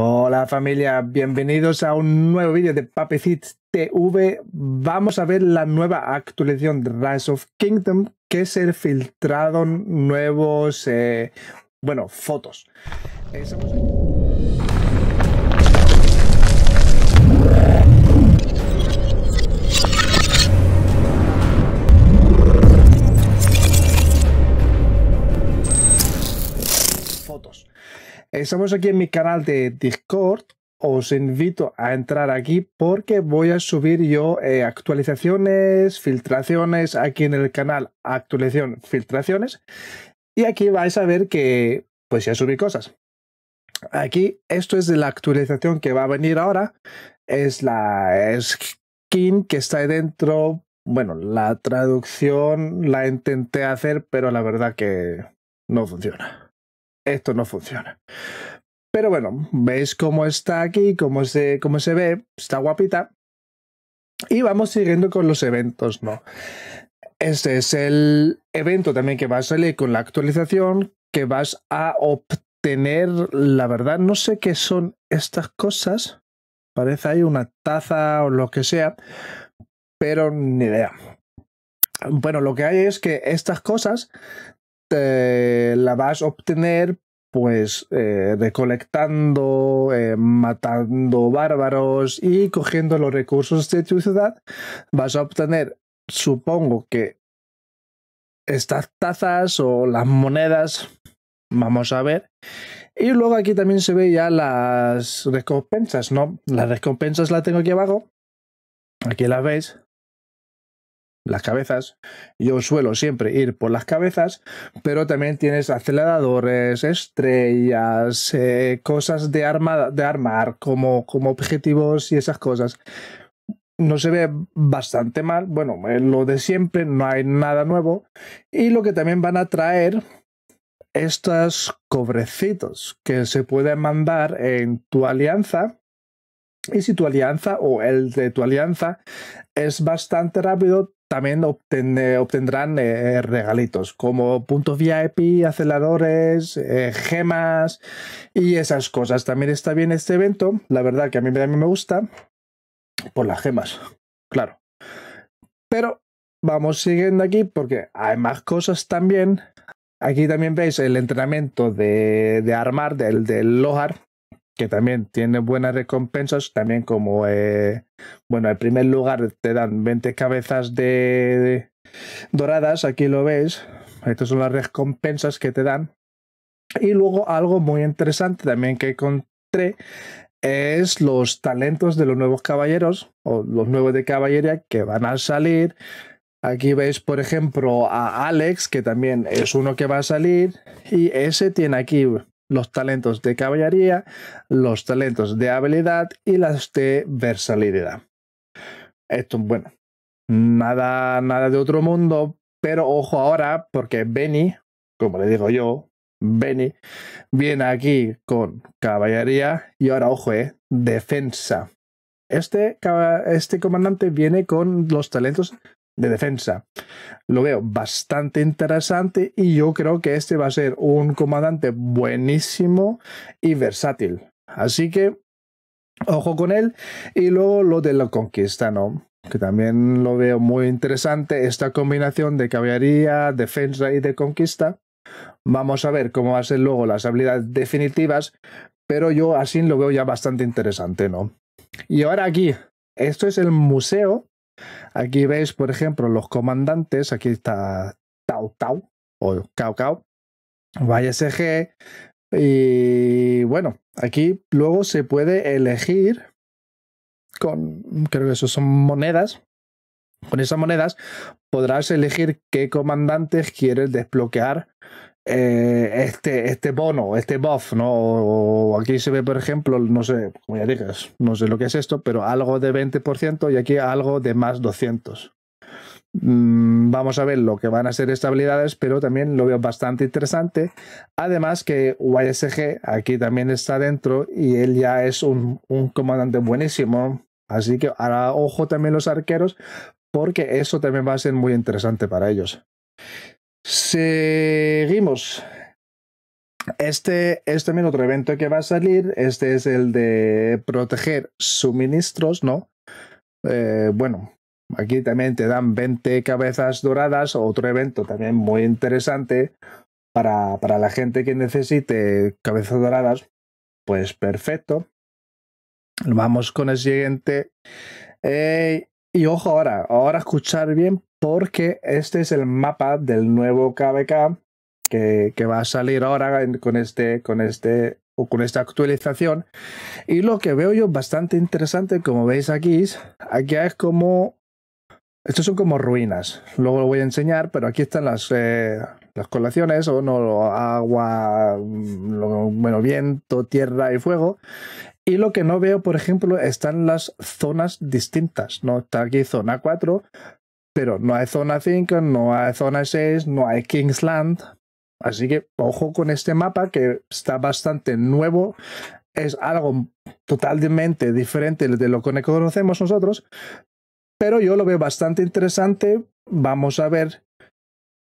Hola familia, bienvenidos a un nuevo vídeo de Papecit TV. Vamos a ver la nueva actualización de Rise of Kingdom, que se filtraron nuevos, eh, bueno, fotos. Eh, Estamos eh, aquí en mi canal de Discord. Os invito a entrar aquí porque voy a subir yo eh, actualizaciones, filtraciones, aquí en el canal actualización, filtraciones. Y aquí vais a ver que pues ya subí cosas. Aquí, esto es de la actualización que va a venir ahora. Es la skin que está ahí dentro. Bueno, la traducción la intenté hacer, pero la verdad que no funciona esto no funciona. Pero bueno, veis cómo está aquí, cómo se, cómo se ve, está guapita. Y vamos siguiendo con los eventos, ¿no? Este es el evento también que va a salir con la actualización, que vas a obtener, la verdad, no sé qué son estas cosas. Parece hay una taza o lo que sea, pero ni idea. Bueno, lo que hay es que estas cosas eh, la vas a obtener pues eh, recolectando, eh, matando bárbaros y cogiendo los recursos de tu ciudad, vas a obtener, supongo que estas tazas o las monedas, vamos a ver. Y luego aquí también se ve ya las recompensas, ¿no? Las recompensas las tengo aquí abajo, aquí las veis las cabezas. Yo suelo siempre ir por las cabezas, pero también tienes aceleradores, estrellas, eh, cosas de, arma, de armar como, como objetivos y esas cosas. No se ve bastante mal, bueno, lo de siempre, no hay nada nuevo. Y lo que también van a traer estos cobrecitos que se pueden mandar en tu alianza. Y si tu alianza o el de tu alianza es bastante rápido, también eh, obtendrán eh, eh, regalitos como puntos VIP, aceleradores, gemas y esas cosas. También está bien este evento, la verdad que a mí, me gusta por las gemas, claro. Pero vamos siguiendo aquí porque hay más cosas también. Aquí también veis el entrenamiento de, armar del, del Lohar, que también tiene buenas recompensas, también como, eh, bueno, en primer lugar te dan 20 cabezas de, de doradas, aquí lo veis, estas son las recompensas que te dan. Y luego algo muy interesante también que encontré es los talentos de los nuevos caballeros o los nuevos de caballería que van a salir. Aquí veis, por ejemplo, a Alex, que también es uno que va a salir, y ese tiene aquí los talentos de caballería, los talentos de habilidad y las de versalidad Esto, bueno, nada, nada de otro mundo, pero ojo ahora, porque Benny, como le digo yo, Benny, viene aquí con caballería y ahora, ojo, eh, defensa. Este, este comandante viene con los talentos de defensa. Lo veo bastante interesante y yo creo que este va a ser un comandante buenísimo y versátil. Así que ojo con él. Y luego lo de la conquista, ¿no? Que también lo veo muy interesante, esta combinación de caballería, defensa y de conquista. Vamos a ver cómo va a ser luego las habilidades definitivas, pero yo así lo veo ya bastante interesante, ¿no? Y ahora aquí, esto es el museo Aquí veis, por ejemplo, los comandantes. Aquí está Tau Tau o Cao Cao, Vaya Y bueno, aquí luego se puede elegir con, creo que eso son monedas. Con esas monedas podrás elegir qué comandantes quieres desbloquear eh, este, este bono, este buff, ¿no? aquí se ve, por ejemplo, no sé, como ya digas, no sé lo que es esto, pero algo de 20% y aquí algo de más 200. Mm, vamos a ver lo que van a ser estas habilidades, pero también lo veo bastante interesante. Además que YSG aquí también está dentro y él ya es un, un comandante buenísimo. Así que ahora ojo también los arqueros, porque eso también va a ser muy interesante para ellos. Seguimos. Este es también otro evento que va a salir. Este es el de proteger suministros, ¿no? Eh, bueno, aquí también te dan 20 cabezas doradas, otro evento también muy interesante para, para la gente que necesite cabezas doradas. Pues perfecto. Vamos con el siguiente. Y ojo ahora, ahora escuchar bien porque este es el mapa del nuevo KBK que, va a salir ahora con este, con este o con esta actualización. Y lo que veo yo bastante interesante, como veis aquí, es, aquí es como... Estos son como ruinas. Luego lo voy a enseñar, pero aquí están las, eh, las colaciones, o no, agua, mm, bueno, viento, tierra y fuego. Y lo que no veo, por ejemplo, están las zonas distintas. No está aquí zona 4, pero no hay zona 5, no hay zona 6, no hay Kingsland. Así que ojo con este mapa que está bastante nuevo. Es algo totalmente diferente de lo que conocemos nosotros. Pero yo lo veo bastante interesante. Vamos a ver.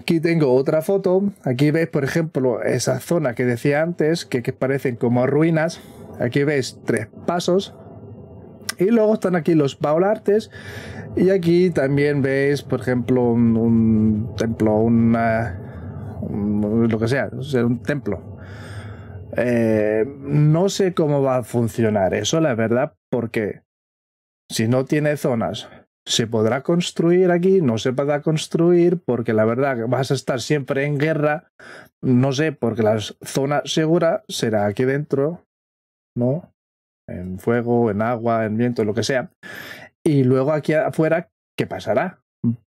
Aquí tengo otra foto. Aquí veis, por ejemplo, esa zona que decía antes, que, que parecen como ruinas Aquí veis tres pasos. Y luego están aquí los baulartes. Y aquí también veis, por ejemplo, un, templo, un, lo que sea, un templo. Eh, no sé cómo va a funcionar eso, la verdad, porque si no tiene zonas, se podrá construir aquí, no se podrá construir, porque la verdad vas a estar siempre en guerra. No sé, porque la zona segura será aquí dentro, ¿no? En fuego, en agua, en viento, lo que sea. Y luego aquí afuera, ¿qué pasará?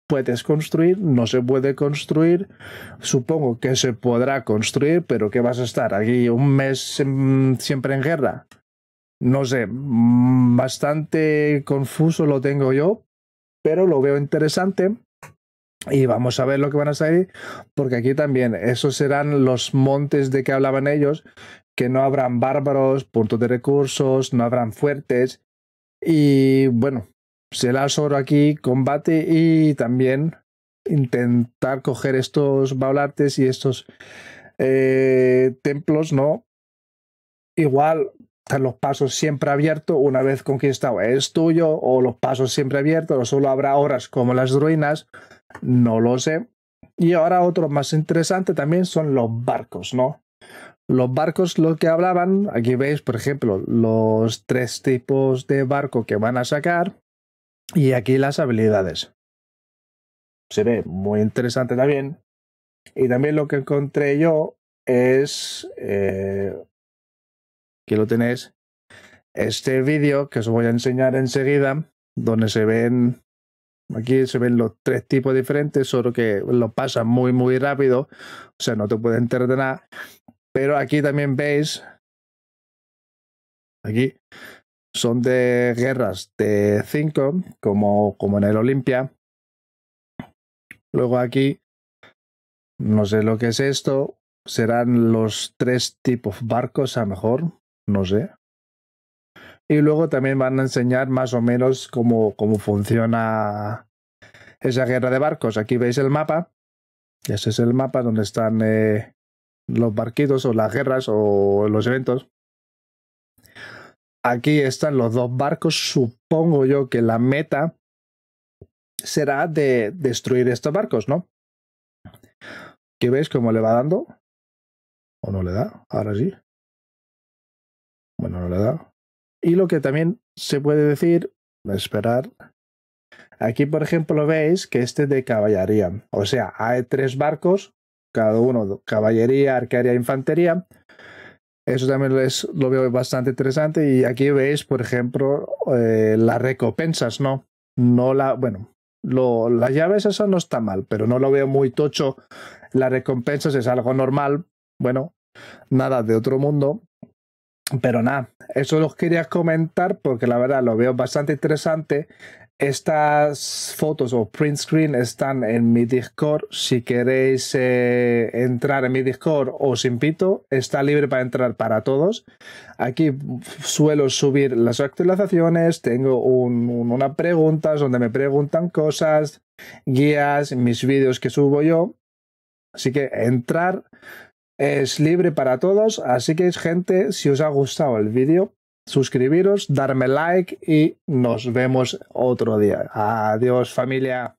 puedes construir, no se puede construir, supongo que se podrá construir, pero ¿qué vas a estar allí un mes siempre en guerra. No sé, bastante confuso lo tengo yo, pero lo veo interesante y vamos a ver lo que van a salir, porque aquí también, esos serán los montes de que hablaban ellos, que no habrán bárbaros, puntos de recursos, no habrán fuertes. Y bueno, se las oro aquí combate y también intentar coger estos baulartes y estos eh, templos, ¿no? Igual están los pasos siempre abiertos, una vez conquistado es tuyo, o los pasos siempre abiertos, o solo habrá horas como las ruinas no lo sé. Y ahora otro más interesante también son los barcos, ¿no? Los barcos, lo que hablaban, aquí veis, por ejemplo, los tres tipos de barco que van a sacar y aquí las habilidades. Se ve muy interesante también. Y también lo que encontré yo es, eh, aquí lo tenéis, este vídeo que os voy a enseñar enseguida, donde se ven Aquí se ven los tres tipos diferentes, solo que lo pasan muy, muy rápido. O sea, no te pueden entretener. Pero aquí también veis. Aquí son de guerras de cinco como, como en el Olimpia. Luego aquí, no sé lo que es esto. Serán los tres tipos barcos, a lo mejor. No sé. Y luego también van a enseñar más o menos cómo, funciona esa guerra de barcos. Aquí veis el mapa. Ese es el mapa donde están eh, los barquitos o las guerras o los eventos. Aquí están los dos barcos. Supongo yo que la meta será de destruir estos barcos, ¿no? qué veis cómo le va dando. ¿O no le da? Ahora sí. Bueno, no le da. Y lo que también se puede decir, esperar. Aquí, por ejemplo, veis que este es de caballería. O sea, hay tres barcos, cada uno caballería, arquería, infantería. Eso también lo veo bastante interesante. Y aquí veis, por ejemplo, eh, las recompensas, ¿no? No la. Bueno, lo, las llaves, eso no está mal, pero no lo veo muy tocho. Las recompensas es algo normal. Bueno, nada de otro mundo pero nada, eso los quería comentar porque la verdad lo veo bastante interesante. Estas fotos o print screen están en mi Discord. Si queréis eh, entrar en mi Discord, os invito. Está libre para entrar para todos. Aquí suelo subir las actualizaciones. Tengo un, unas preguntas donde me preguntan cosas, guías, mis vídeos que subo yo. Así que entrar, es libre para todos, así que gente, si os ha gustado el vídeo, suscribiros, darme like y nos vemos otro día. Adiós familia.